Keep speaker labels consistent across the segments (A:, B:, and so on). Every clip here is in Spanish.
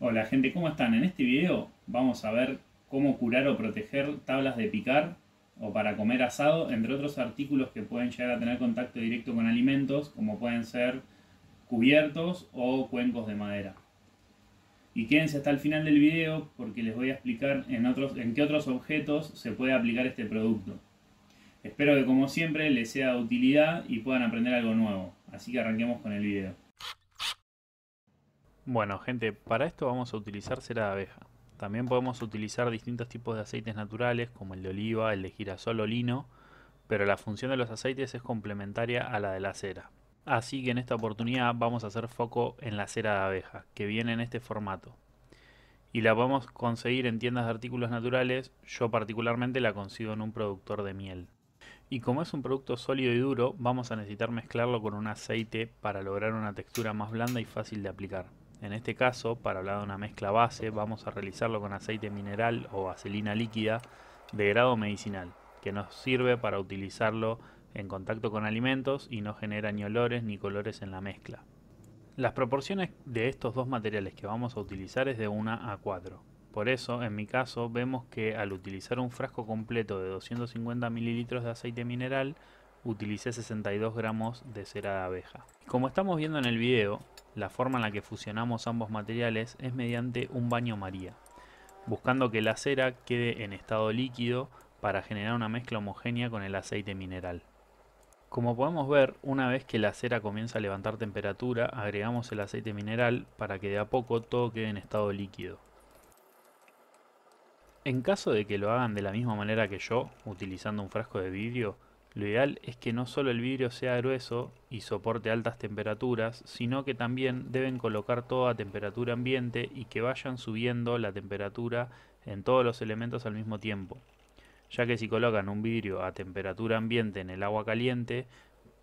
A: Hola gente, ¿cómo están? En este video vamos a ver cómo curar o proteger tablas de picar o para comer asado, entre otros artículos que pueden llegar a tener contacto directo con alimentos, como pueden ser cubiertos o cuencos de madera. Y quédense hasta el final del video porque les voy a explicar en, otros, en qué otros objetos se puede aplicar este producto. Espero que como siempre les sea de utilidad y puedan aprender algo nuevo, así que arranquemos con el video. Bueno, gente, para esto vamos a utilizar cera de abeja. También podemos utilizar distintos tipos de aceites naturales, como el de oliva, el de girasol o lino, pero la función de los aceites es complementaria a la de la cera. Así que en esta oportunidad vamos a hacer foco en la cera de abeja, que viene en este formato. Y la podemos conseguir en tiendas de artículos naturales, yo particularmente la consigo en un productor de miel. Y como es un producto sólido y duro, vamos a necesitar mezclarlo con un aceite para lograr una textura más blanda y fácil de aplicar. En este caso, para hablar de una mezcla base, vamos a realizarlo con aceite mineral o vaselina líquida de grado medicinal, que nos sirve para utilizarlo en contacto con alimentos y no genera ni olores ni colores en la mezcla. Las proporciones de estos dos materiales que vamos a utilizar es de 1 a 4. Por eso, en mi caso, vemos que al utilizar un frasco completo de 250 mililitros de aceite mineral, utilicé 62 gramos de cera de abeja. Como estamos viendo en el video, la forma en la que fusionamos ambos materiales es mediante un baño María, buscando que la cera quede en estado líquido para generar una mezcla homogénea con el aceite mineral. Como podemos ver, una vez que la cera comienza a levantar temperatura, agregamos el aceite mineral para que de a poco todo quede en estado líquido. En caso de que lo hagan de la misma manera que yo, utilizando un frasco de vidrio, lo ideal es que no solo el vidrio sea grueso y soporte altas temperaturas, sino que también deben colocar todo a temperatura ambiente y que vayan subiendo la temperatura en todos los elementos al mismo tiempo, ya que si colocan un vidrio a temperatura ambiente en el agua caliente,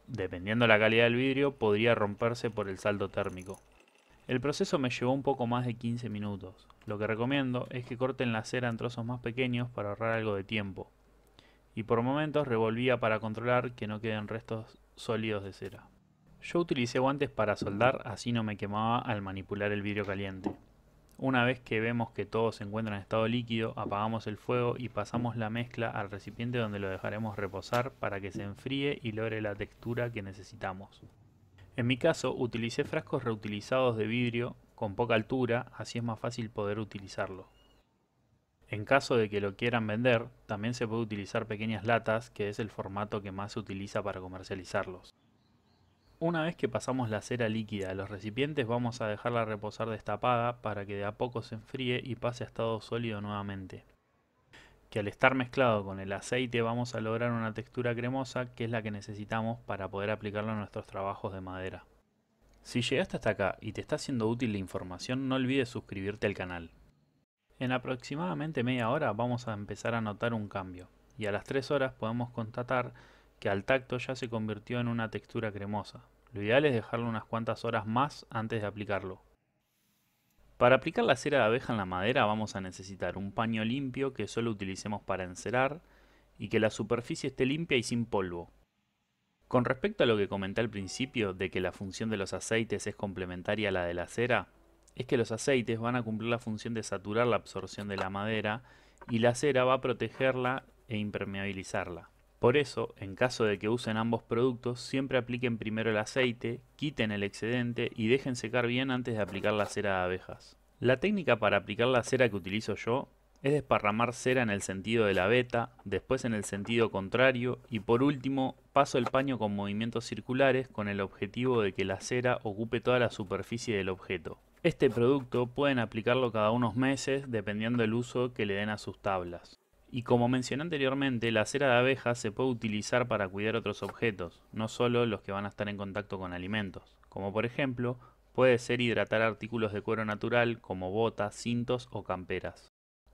A: dependiendo la calidad del vidrio, podría romperse por el saldo térmico. El proceso me llevó un poco más de 15 minutos. Lo que recomiendo es que corten la cera en trozos más pequeños para ahorrar algo de tiempo y por momentos revolvía para controlar que no queden restos sólidos de cera. Yo utilicé guantes para soldar, así no me quemaba al manipular el vidrio caliente. Una vez que vemos que todo se encuentra en estado líquido, apagamos el fuego y pasamos la mezcla al recipiente donde lo dejaremos reposar para que se enfríe y logre la textura que necesitamos. En mi caso, utilicé frascos reutilizados de vidrio con poca altura, así es más fácil poder utilizarlo. En caso de que lo quieran vender, también se puede utilizar pequeñas latas, que es el formato que más se utiliza para comercializarlos. Una vez que pasamos la cera líquida a los recipientes vamos a dejarla reposar destapada para que de a poco se enfríe y pase a estado sólido nuevamente. Que al estar mezclado con el aceite vamos a lograr una textura cremosa que es la que necesitamos para poder aplicarlo a nuestros trabajos de madera. Si llegaste hasta acá y te está siendo útil la información no olvides suscribirte al canal. En aproximadamente media hora vamos a empezar a notar un cambio y a las 3 horas podemos constatar que al tacto ya se convirtió en una textura cremosa. Lo ideal es dejarlo unas cuantas horas más antes de aplicarlo. Para aplicar la cera de abeja en la madera vamos a necesitar un paño limpio que solo utilicemos para encerar y que la superficie esté limpia y sin polvo. Con respecto a lo que comenté al principio de que la función de los aceites es complementaria a la de la cera, es que los aceites van a cumplir la función de saturar la absorción de la madera y la cera va a protegerla e impermeabilizarla. Por eso, en caso de que usen ambos productos, siempre apliquen primero el aceite, quiten el excedente y dejen secar bien antes de aplicar la cera de abejas. La técnica para aplicar la cera que utilizo yo es desparramar cera en el sentido de la beta, después en el sentido contrario y por último Paso el paño con movimientos circulares con el objetivo de que la cera ocupe toda la superficie del objeto. Este producto pueden aplicarlo cada unos meses dependiendo del uso que le den a sus tablas. Y como mencioné anteriormente, la cera de abejas se puede utilizar para cuidar otros objetos, no solo los que van a estar en contacto con alimentos, como por ejemplo puede ser hidratar artículos de cuero natural como botas, cintos o camperas.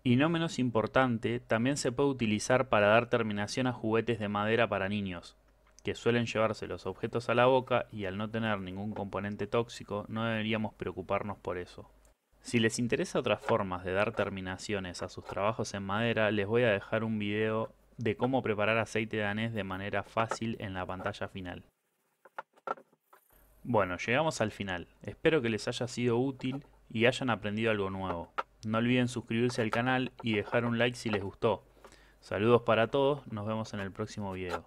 A: Y no menos importante, también se puede utilizar para dar terminación a juguetes de madera para niños, que suelen llevarse los objetos a la boca y al no tener ningún componente tóxico no deberíamos preocuparnos por eso. Si les interesa otras formas de dar terminaciones a sus trabajos en madera, les voy a dejar un video de cómo preparar aceite de anés de manera fácil en la pantalla final. Bueno, llegamos al final. Espero que les haya sido útil y hayan aprendido algo nuevo. No olviden suscribirse al canal y dejar un like si les gustó. Saludos para todos, nos vemos en el próximo video.